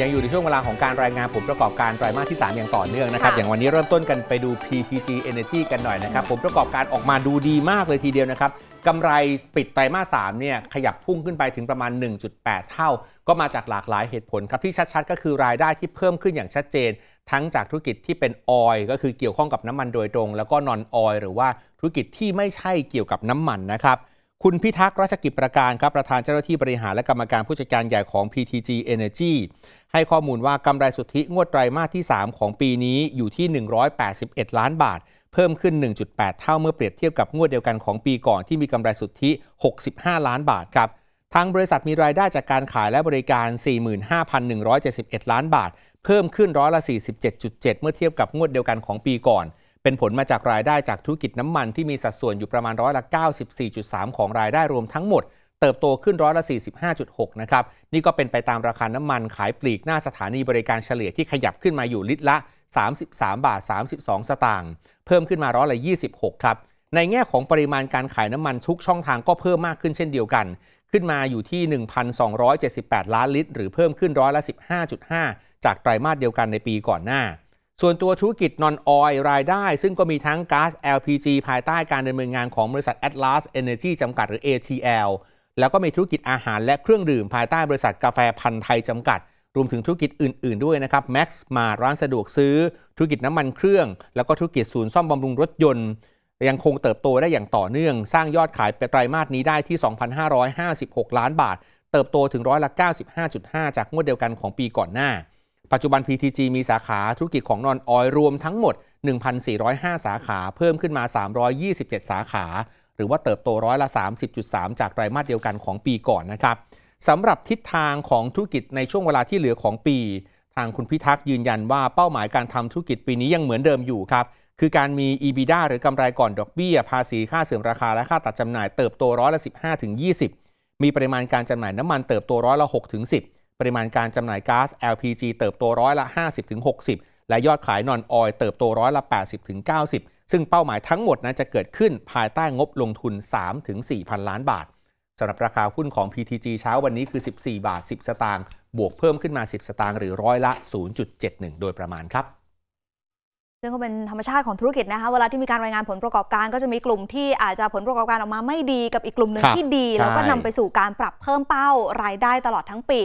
ยังอยู่ในช่วงเวลาของการรายงานผลประกอบการไตรมาสที่ 3 อย่างต่อเนื่องนะครับ อย่างวันนี้เริ่มต้นกันไปดู PTG Energy กันหน่อยนะครับผลประกอบการออกมาดูดีมากเลยทีเดียวนะครับกำไรปิดไตรมาส3เนี่ยขยับพุ่งขึ้นไปถึงประมาณ 1.8 เท่า ก็มาจากหลากหลายเหตุผลครับ ที่ชัดๆ ก็คือรายได้ที่เพิ่มขึ้นอย่างชัดเจน ทั้งจากธุรกิจที่เป็นออยก็คือเกี่ยวข้องกับน้ำมันโดยตรง แล้วก็นอนออยหรือว่าธุรกิจที่ไม่ใช่เกี่ยวกับน้ำมันนะครับคุณพิทักษ์ราชกิจประการครับประธานเจ้าหน้าที่บริหารและกรรมการผู้จัดการใหญ่ของ PTG Energy ให้ข้อมูลว่ากำไรสุทธิงวดไตรมาสที่ 3 ของปีนี้อยู่ที่ 181 ล้านบาท เพิ่มขึ้น 1.8 เท่าเมื่อเปรียบเทียบกับงวดเดียวกันของปีก่อนที่มีกำไรสุทธิ 65 ล้านบาทครับทางบริษัทมีรายได้จากการขายและบริการ 45,171 ล้าน บาท เพิ่มขึ้นร้อยละ 47.7 เมื่อเทียบกับงวดเดียวกันของปีก่อนเป็นผลมาจากรายได้จากธุรกิจน้ำมันที่มีสัดส่วนอยู่ประมาณร้อยละ94.3 ของรายได้รวมทั้งหมด เติบโตขึ้นร้อยละ45.6นะครับนี่ก็เป็นไปตามราคาน้ำมันขายปลีกหน้าสถานีบริการเฉลี่ยที่ขยับขึ้นมาอยู่ลิตรละ 33บาท32สตางค์เพิ่มขึ้นมาร้อยละ 26 ครับ ในแง่ของปริมาณการขายน้ำมันทุกช่องทางก็เพิ่มมากขึ้นเช่นเดียวกัน ขึ้นมาอยู่ที่1,278ล้านลิตรหรือเพิ่มขึ้นร้อยละ 15.5 จากไตรมาสเดียวกันในปีก่อนหน้าส่วนตัวธุรกิจนอนออยรายได้ซึ่งก็มีทั้งก๊าซ LPG ภายใต้การดำเนินงานของบริษัท Atlas Energy จำกัดหรือ ATL แล้วก็มีธุรกิจอาหารและเครื่องดื่มภายใต้บริษัทกาแฟพันธ์ไทยจำกัด รวมถึงธุรกิจอื่น ๆด้วยนะครับ Max มาร้านสะดวกซื้อธุรกิจน้ำมันเครื่อง แล้วก็ธุรกิจศูนย์ซ่อมบำรุงรถยนต์ ยังคงเติบโตได้อย่างต่อเนื่อง สร้างยอดขายไตรมาสนี้ได้ที่ 2,556 ล้าน บาท เติบโตถึงร้อยละ95.5 จากงวดเดียวกันของปีก่อนหน้าปัจจุบัน PTG มีสาขาธุรกิจของนอนออยรวมทั้งหมด 1,405 สาขา เพิ่มขึ้นมา 327 สาขา หรือว่าเติบโตร้อยละ 30.3 จากไตรมาสเดียวกันของปีก่อนนะครับสำหรับทิศทางของธุรกิจในช่วงเวลาที่เหลือของปี ทางคุณพิทักษ์ยืนยันว่าเป้าหมายการทำธุรกิจปีนี้ยังเหมือนเดิมอยู่ครับ คือการมี EBITDA หรือกำไรก่อนดอกเบี้ยภาษีค่าเสื่อมราคาและค่าตัดจำหน่ายเติบโตร้อยละ15-20 มีปริมาณการจำหน่ายน้ำมัน เติบโตร้อยละ6-10ปริมาณการจำหน่ายก๊าซ LPG เติบโตร้อยละ 50-60 และยอดขายนอนออยเติบโตร้อยละ 80-90 ซึ่งเป้าหมายทั้งหมดนั้นจะเกิดขึ้นภายใต้งบลงทุน3 4พันล้านบาท สำหรับราคาหุ้นของ PTG เช้าวันนี้คือ 14 บาท 10 สตางค์บวกเพิ่มขึ้นมา 10 สตางค์หรือร้อยละ 0.71 โดยประมาณครับซึ่งก็เป็นธรรมชาติของธุรกิจนะคะเวลาที่มีการรายงานผลประกอบการก็จะมีกลุ่มที่อาจจะผลประกอบการออกมาไม่ดีกับอีกกลุ่มหนึ่งที่ดีแล้วก็นำไปสู่การปรับเพิ่มเป้า รายได้ตลอดทั้งปี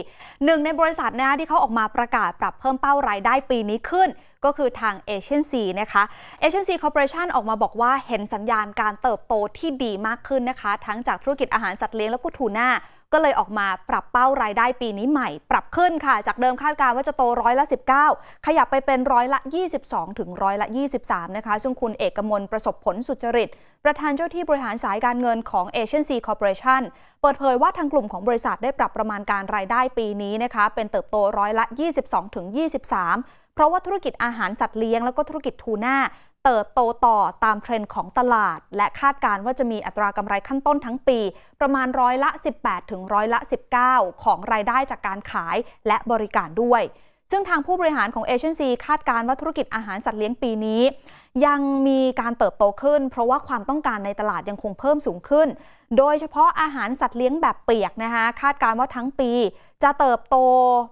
หนึ่งในบริษัทนะคะที่เขาออกมาประกาศ ปรับเพิ่มเป้ารายได้ปีนี้ขึ้น ก็คือทางเอเชียนซีนะคะเอเชียนซีคอร์ปอเรชันออกมาบอกว่าเห็นสัญญาณการเติบโตที่ดีมากขึ้นนะคะ ทั้งจากธุรกิจอาหารสัตว์เลี้ยงแล้วก็ทูน่าก็เลยออกมาปรับเป้ารายได้ปีนี้ใหม่ ปรับขึ้นค่ะ จากเดิมคาดการณ์ว่าจะโตร้อยละ 19 ขยับไปเป็นร้อยละ 22 ถึงร้อยละ 23 นะคะ ซึ่งคุณเอกกมลประสบผลสุจริต ประธานเจ้าที่บริหารสายการเงินของ Asian C Corporation เปิดเผยว่าทางกลุ่มของบริษัทได้ปรับประมาณการรายได้ปีนี้นะคะ เป็นเติบโตร้อยละ 22 ถึง 23 เพราะว่าธุรกิจอาหารสัตว์เลี้ยงแล้วก็ธุรกิจทูน่าเติบโตต่อตามเทรนด์ของตลาด และคาดการว่าจะมีอัตรากำไรขั้นต้นทั้งปี ประมาณร้อยละ 18 ถึงร้อยละ 19 ของรายได้จากการขายและบริการด้วยซึ่งทางผู้บริหารของเอเชียนซีคาดการณ์ว่าธุรกิจอาหารสัตว์เลี้ยงปีนี้ ยังมีการเติบโตขึ้น เพราะว่าความต้องการในตลาดยังคงเพิ่มสูงขึ้น โดยเฉพาะอาหารสัตว์เลี้ยงแบบเปียกนะคะคาดการณ์ว่าทั้งปีจะเติบโต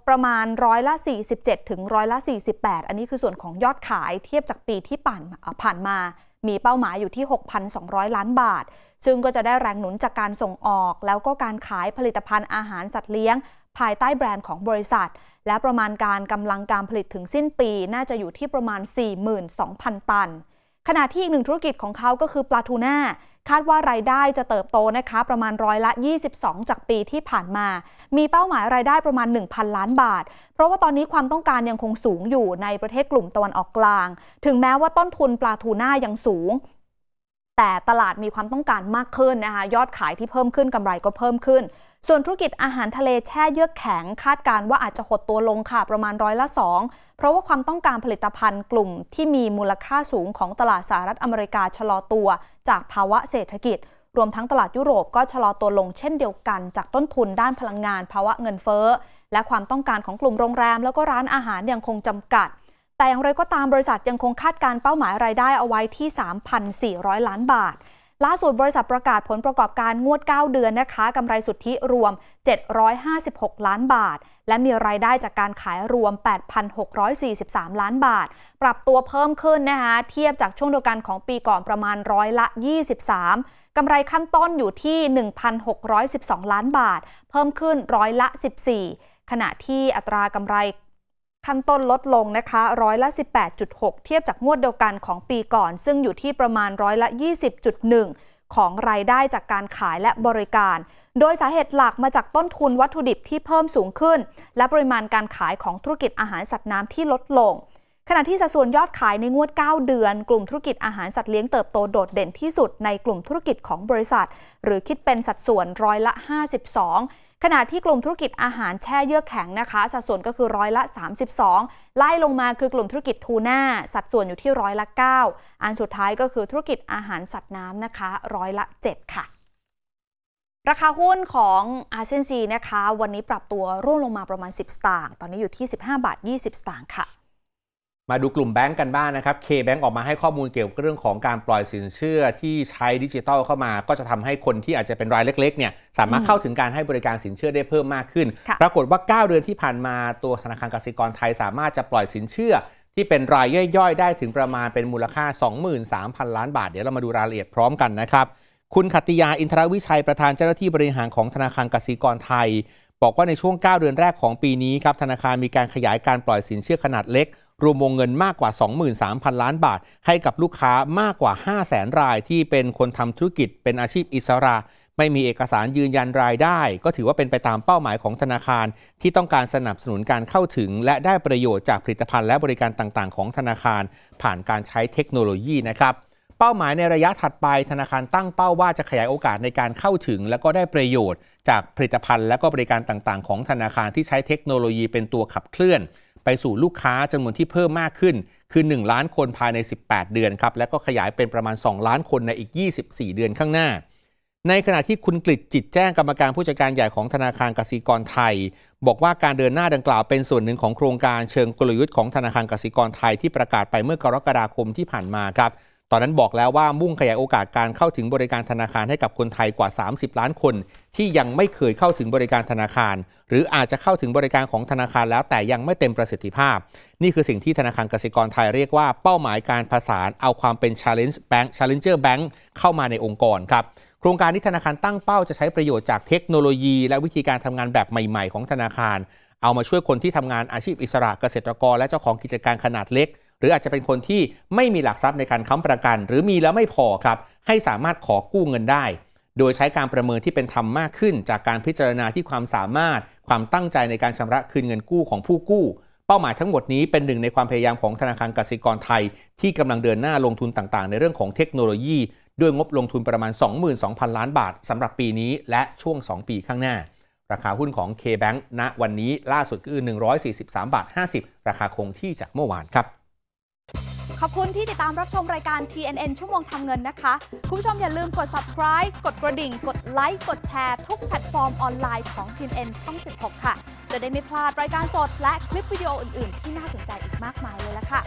ประมาณร้อยละ47 ถึงร้อยละ48 อันนี้คือส่วนของยอดขายเทียบจากปีที่ผ่านผ่านมา มีเป้าหมายอยู่ที่ 6,200 ล้านบาท ซึ่งก็จะได้แรงหนุนจากการส่งออก แล้วก็การขายผลิตภัณฑ์อาหารสัตว์เลี้ยง ภายใต้แบรนด์ของบริษัทและประมาณการกำลังการผลิตถึงสิ้นปีน่าจะอยู่ที่ประมาณ 42,000 ตัน ขณะที่อีกหนึ่งธุรกิจของเขาก็คือปลาทูน่าคาดว่ารายได้จะเติบโตนะคะประมาณร้อยละ 22 จากปีที่ผ่านมา มีเป้าหมายรายได้ประมาณ 1,000 ล้านบาท เพราะว่าตอนนี้ความต้องการยังคงสูงอยู่ในประเทศกลุ่มตะวันออกกลาง ถึงแม้ว่าต้นทุนปลาทูน่ายังสูง แต่ตลาดมีความต้องการมากขึ้นนะคะยอดขายที่เพิ่มขึ้นกำไรก็เพิ่มขึ้นส่วนธุรกิจอาหารทะเลแช่เยือกแข็ง คาดการว่าอาจจะหดตัวลงค่ะประมาณร้อยละ2เพราะว่าความต้องการผลิตภัณฑ์กลุ่มที่มีมูลค่าสูงของตลาดสหรัฐอเมริกาชะลอตัวจากภาวะเศรษฐกิจ รวมทั้งตลาดยุโรปก็ชะลอตัวลงเช่นเดียวกันจากต้นทุนด้านพลังงานภาวะเงินเฟ้อ และความต้องการของกลุ่มโรงแรมแล้วก็ร้านอาหารยังคงจำกัด แต่อย่างไรก็ตามบริษัทยังคงคาดการเป้าหมายรายได้เอาไว้ที่ 3,400 ล้านบาทล่าสุดบริษัทประกาศผลประกอบการงวด 9 เดือนนะคะกำไรสุทธิรวม 756 ล้านบาท และมีรายได้จากการขายรวม 8,643 ล้านบาท ปรับตัวเพิ่มขึ้นนะคะเทียบจากช่วงเดียวกันของปีก่อนประมาณร้อยละ 23 กำไรขั้นต้นอยู่ที่ 1,612 ล้านบาท เพิ่มขึ้นร้อยละ 14 ขณะที่อัตรากำไรขั้นต้นลดลงนะคะร้อยละ 18.6 เทียบจากงวดเดียวกันของปีก่อน ซึ่งอยู่ที่ประมาณร้อยละ 20.1 ของรายได้จากการขายและบริการ โดยสาเหตุหลักมาจากต้นทุนวัตถุดิบที่เพิ่มสูงขึ้น และปริมาณการขายของธุรกิจอาหารสัตว์น้ำที่ลดลง ขณะที่สัดส่วนยอดขายในงวด9เดือนกลุ่มธุรกิจอาหารสัตว์เลี้ยงเติบโตโดดเด่นที่สุดในกลุ่มธุรกิจของบริษัท หรือคิดเป็นสัดส่วนร้อยละ 52ขณะที่กลุ่มธุรกิจอาหารแช่เยือกแข็งนะคะ สัดส่วนก็คือร้อยละ 32 ไล่ลงมาคือกลุ่มธุรกิจทูน่า สัดส่วนอยู่ที่ร้อยละ9 อันสุดท้ายก็คือธุรกิจอาหารสัตว์น้ำนะคะ ร้อยละ 7 ค่ะ ราคาหุ้นของอาเซียนซีนะคะ วันนี้ปรับตัวร่วงลงมาประมาณ 10 สตางค์ตอนนี้อยู่ที่ 15 บาท 20 สตางค์ค่ะมาดูกลุ่มแบงก์กันบ้างนนะครับแบงก์ออกมาให้ข้อมูลเกี่ยวกับเรื่องของการปล่อยสินเชื่อที่ใช้ดิจิทัลเข้ามา ก็จะทำให้คนที่อาจจะเป็นรายเล็กๆเนี่ยสามารถเข้าถึงการให้บริการสินเชื่อได้เพิ่มมากขึ้น ปรากฏว่า 9 เดือนที่ผ่านมาตัวธนาคารกสิกรไทย สามารถจะปล่อยสินเชื่อที่เป็นรายย่อยๆ ได้ถึงประมาณเป็นมูลค่า23,000ล้านบาท เดี๋ยวเรามาดูรายละเอียดพร้อมกันนะครับ คุณขัติยา อินทรวิชัย ประธานเจ้าหน้าที่บริหารของธนาคารกสิกรไทย บอกว่าในช่วง 9 เดือนแรกของปีนี้ครับธนาคารมีการขยายการปล่อยสินเชื่อขนาดเล็กรวมวงเงินมากกว่า 23,000 ล้านบาท ให้กับลูกค้ามากกว่า 5 0 0แสนรายที่เป็นคนทำธุรกิจเป็นอาชีพอิสระ ไม่มีเอกสารยืนยันรายได้ ก็ถือว่าเป็นไปตามเป้าหมายของธนาคารที่ต้องการสนับสนุนการเข้าถึง และได้ประโยชน์จากผลิตภัณฑ์และบริการต่างๆ ของธนาคาร ผ่านการใช้เทคโนโลยีนะครับเป้าหมายในระยะถัดไป ธนาคารตั้งเป้าว่าจะขยายโอกาสในการเข้าถึง และก็ได้ประโยชน์ จากผลิตภัณฑ์และก็บริการต่างๆ ของธนาคารที่ใช้เทคโนโลยีเป็นตัวขับเคลื่อนไปสู่ลูกค้าจานวนที่เพิ่มมากขึ้นคือ1ล้านคนภายใน 18 เดือนครับและก็ขยายเป็นประมาณ 2 ล้านคนในอีก 24 เดือนข้างหน้า ในขณะที่คุณกฤิจิตแจ้งกรรมการผู้จัดการใหญ่ของธนาคารกสิกรไทย บอกว่าการเดินหน้าดังกล่าว เป็นส่วนหนึ่งของโครงการเชิงกลยุทธ์ของธนาคารกสิกรไทยที่ประกาศไปเมื่อกรกฎาคมที่ผ่านมาครับตอนนั้นบอกแล้วว่ามุ่งขยายโอกาสการเข้าถึงบริการธนาคารให้กับคนไทยกว่า 30 ล้านคน ที่ยังไม่เคยเข้าถึงบริการธนาคาร หรืออาจจะเข้าถึงบริการของธนาคารแล้วแต่ยังไม่เต็มประสิทธิภาพ นี่คือสิ่งที่ธนาคารกสิกรไทยเรียกว่าเป้าหมายการผสาน เอาความเป็น Challenge Bank Challenger Bank เข้ามาในองค์กรครับโครงการนี้ธนาคารตั้งเป้าจะใช้ประโยชน์จากเทคโนโลยี และวิธีการทำงานแบบใหม่ๆ ของธนาคาร เอามาช่วยคนที่ทำงานอาชีพอิสระเกษตรกรและเจ้าของกิจการขนาดเล็กหรืออาจจะเป็นคนที่ไม่มีหลักทรัพย์ในการค้ำประกัน หรือมีแล้วไม่พอครับให้สามารถขอกู้เงินได้ โดยใช้การประเมินที่เป็นธรรมมากขึ้น จากการพิจารณาที่ความสามารถความตั้งใจในการชำระคืนเงินกู้ของผู้กู้ เป้าหมายทั้งหมดนี้เป็นหนึ่งในความพยายาม ของธนาคารกสิกรไทย ที่กำลังเดินหน้าลงทุนต่างๆ ในเรื่องของเทคโนโลยี ด้วยงบลงทุนประมาณ 22,000 ล้าน บาท สำหรับปีนี้และช่วง 2 ปีข้างหน้าราคาหุ้นของ K-Bank ณวันนี้ล่าสุดคือ143บาท50ราคาคงที่จากเมื่อวานครับขอบคุณที่ติดตามรับชมรายการ TNN ชั่วโมงทำเงินนะคะ คุณผู้ชมอย่าลืมกด subscribe กดกระดิ่ง กดไลค์ กดแชร์ทุกแพลตฟอร์มออนไลน์ของ TNN ช่อง 16 ค่ะ จะได้ไม่พลาดรายการสดและคลิปวิดีโออื่นๆ ที่น่าสนใจอีกมากมายเลยละค่ะ